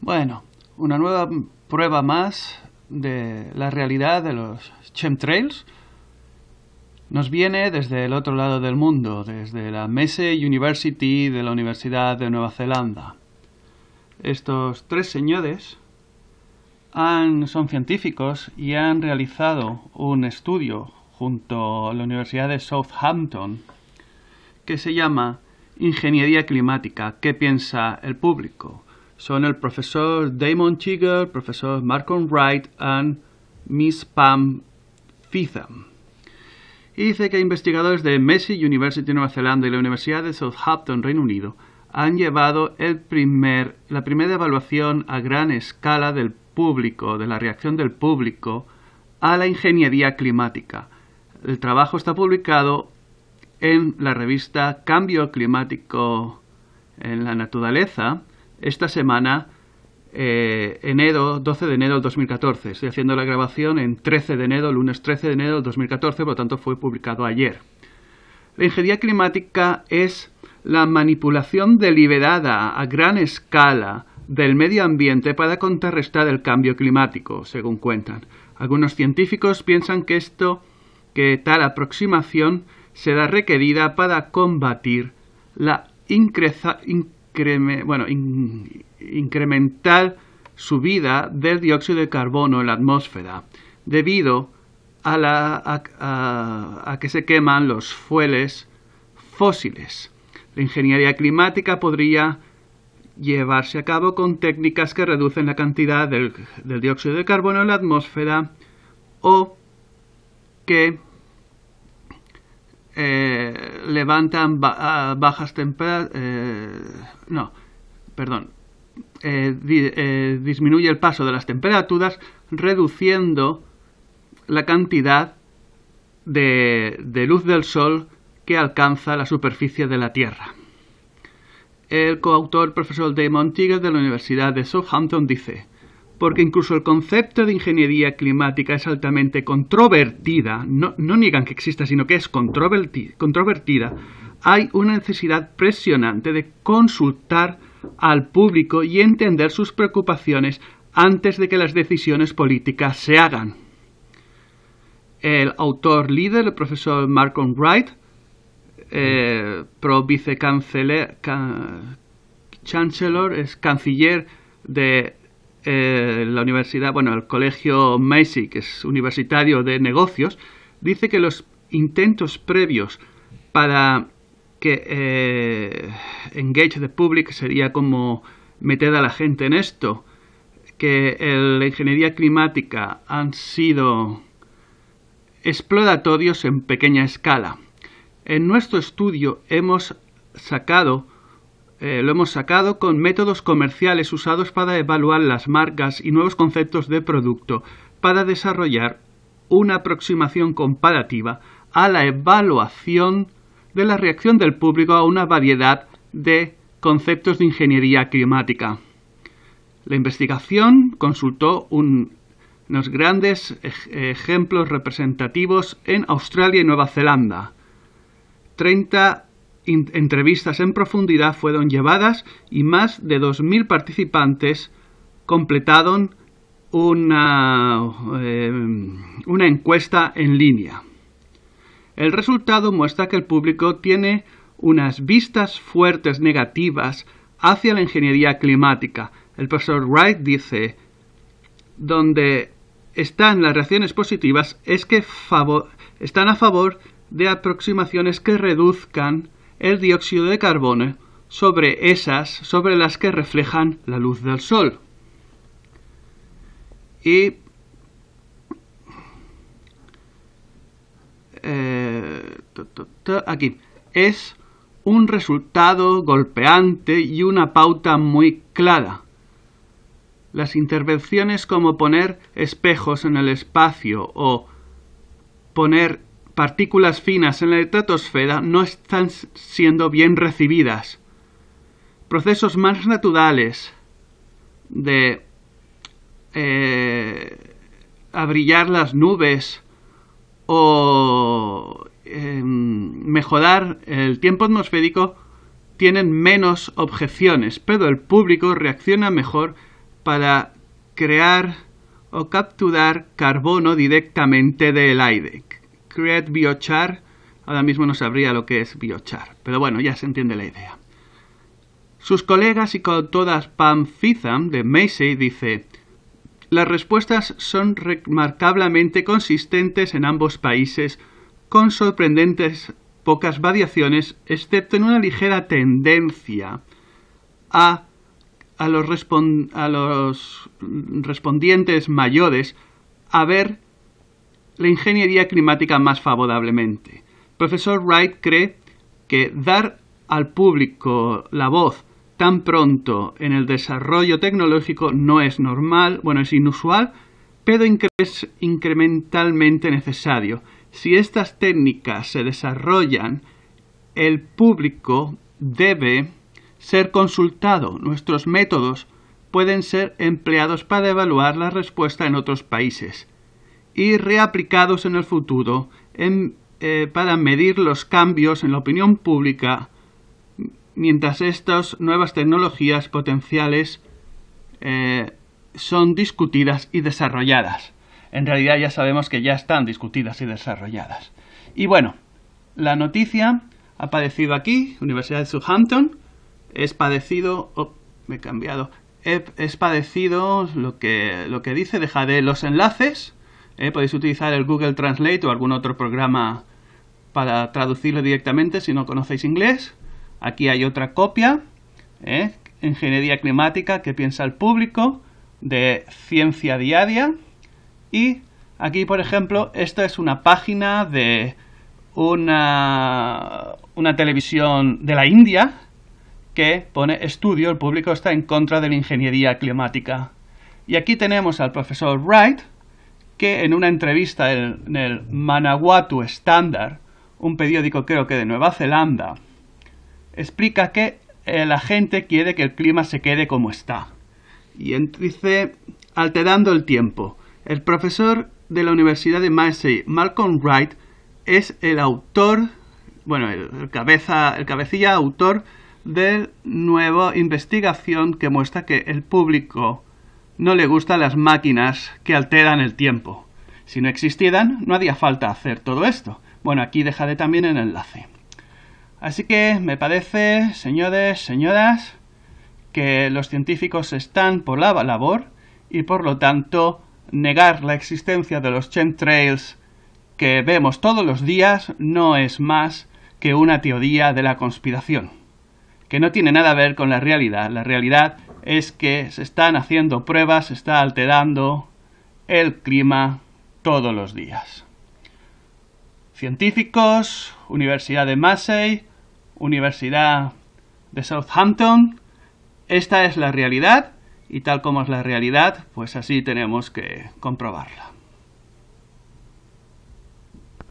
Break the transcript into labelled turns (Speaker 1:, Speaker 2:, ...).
Speaker 1: Bueno, una nueva prueba más de la realidad de los chemtrails nos viene desde el otro lado del mundo, desde la Mese University de la Universidad de Nueva Zelanda. Estos tres señores son científicos y han realizado un estudio junto a la Universidad de Southampton que se llama Ingeniería Climática, ¿qué piensa el público? son el profesor Damon Chigger, el profesor Marcon Wright y Miss Pam Fitham. Y dice que investigadores de Messi University de Nueva Zelanda y la Universidad de Southampton, Reino Unido, han llevado la primera evaluación a gran escala del público, de la reacción del público a la ingeniería climática. El trabajo está publicado en la revista Cambio Climático en la Naturaleza esta semana, eh, enero, 12 de enero del 2014. Estoy haciendo la grabación en 13 de enero, lunes 13 de enero del 2014, por lo tanto fue publicado ayer. La ingeniería climática es la manipulación deliberada a gran escala del medio ambiente para contrarrestar el cambio climático, según cuentan. Algunos científicos piensan que esto, que tal aproximación será requerida para combatir la increza, bueno, incrementar subida del dióxido de carbono en la atmósfera debido a, que se queman los fueles fósiles. La ingeniería climática podría llevarse a cabo con técnicas que reducen la cantidad del dióxido de carbono en la atmósfera o que eh, levantan bajas temperaturas, eh, no, perdón, eh, disminuye el paso de las temperaturas reduciendo la cantidad de, luz del sol que alcanza la superficie de la Tierra. El coautor profesor Damon Tigger de la Universidad de Southampton dice, porque incluso el concepto de ingeniería climática es altamente controvertida, no, niegan que exista, sino que es controvertida, hay una necesidad presionante de consultar al público y entender sus preocupaciones antes de que las decisiones políticas se hagan. El autor líder, el profesor Marcon Wright, eh, pro vice chancellor, es canciller de eh, la universidad, bueno, el colegio Macy, que es universitario de negocios, dice que los intentos previos para que eh, engage the public sería como meter a la gente en esto, que la ingeniería climática han sido exploratorios en pequeña escala. En nuestro estudio hemos sacado eh, lo hemos sacado con métodos comerciales usados para evaluar las marcas y nuevos conceptos de producto para desarrollar una aproximación comparativa a la evaluación de la reacción del público a una variedad de conceptos de ingeniería climática. La investigación consultó unos grandes ejemplos representativos en Australia y Nueva Zelanda. 30 entrevistas en profundidad fueron llevadas y más de 2.000 participantes completaron una, eh, una encuesta en línea. El resultado muestra que el público tiene unas vistas fuertes negativas hacia la ingeniería climática. El profesor Wright dice, donde están las reacciones positivas es que están a favor de aproximaciones que reduzcan el dióxido de carbono sobre esas, sobre las que reflejan la luz del sol. Y eh, aquí es un resultado golpeante y una pauta muy clara. Las intervenciones como poner espejos en el espacio o poner partículas finas en la estratosfera no están siendo bien recibidas. Procesos más naturales de eh, abrillar las nubes o em, mejorar el tiempo atmosférico tienen menos objeciones, pero el público reacciona mejor para crear o capturar carbono directamente del aire, Create Biochar. Ahora mismo no sabría lo que es biochar, pero bueno, ya se entiende la idea. Sus colegas y todas Pam Fitham de Macy dice: Las respuestas son remarcablemente consistentes en ambos países, con sorprendentes pocas variaciones, excepto en una ligera tendencia a, los, a los respondientes mayores a ver la ingeniería climática más favorablemente. Profesor Wright cree que dar al público la voz tan pronto en el desarrollo tecnológico no es normal, bueno, es inusual, pero es incrementalmente necesario. Si estas técnicas se desarrollan, el público debe ser consultado. Nuestros métodos pueden ser empleados para evaluar la respuesta en otros países y reaplicados en el futuro eh, para medir los cambios en la opinión pública mientras estas nuevas tecnologías potenciales eh, son discutidas y desarrolladas. En realidad ya sabemos que ya están discutidas y desarrolladas. Y bueno, la noticia ha aparecido aquí, Universidad de Southampton, es padecido, oh, me he cambiado, es padecido lo que, lo que dice, dejaré los enlaces eh, podéis utilizar el Google Translate o algún otro programa para traducirlo directamente si no conocéis inglés. Aquí hay otra copia, eh, Ingeniería Climática, que piensa el público, de Ciencia Diaria. Y aquí, por ejemplo, esta es una página de una televisión de la India que pone estudio, el público está en contra de la ingeniería climática. Y aquí tenemos al profesor Wright, que en una entrevista en el Manawatu Standard, un periódico creo que de Nueva Zelanda, explica que eh, la gente quiere que el clima se quede como está. Y dice, alterando el tiempo. El profesor de la Universidad de Massey, Malcolm Wright, es el autor, bueno, el, cabeza, el cabecilla autor del nuevo investigación que muestra que el público no le gustan las máquinas que alteran el tiempo. Si no existieran, no haría falta hacer todo esto. Bueno, aquí dejaré también el enlace. Así que me parece, señores, señoras, que los científicos están por la labor y por lo tanto negar la existencia de los chemtrails que vemos todos los días no es más que una teoría de la conspiración, que no tiene nada a ver con la realidad. La realidad es que se están haciendo pruebas, se está alterando el clima todos los días. Científicos, Universidad de Massey, Universidad de Southampton, esta es la realidad y tal como es la realidad, pues así tenemos que comprobarla.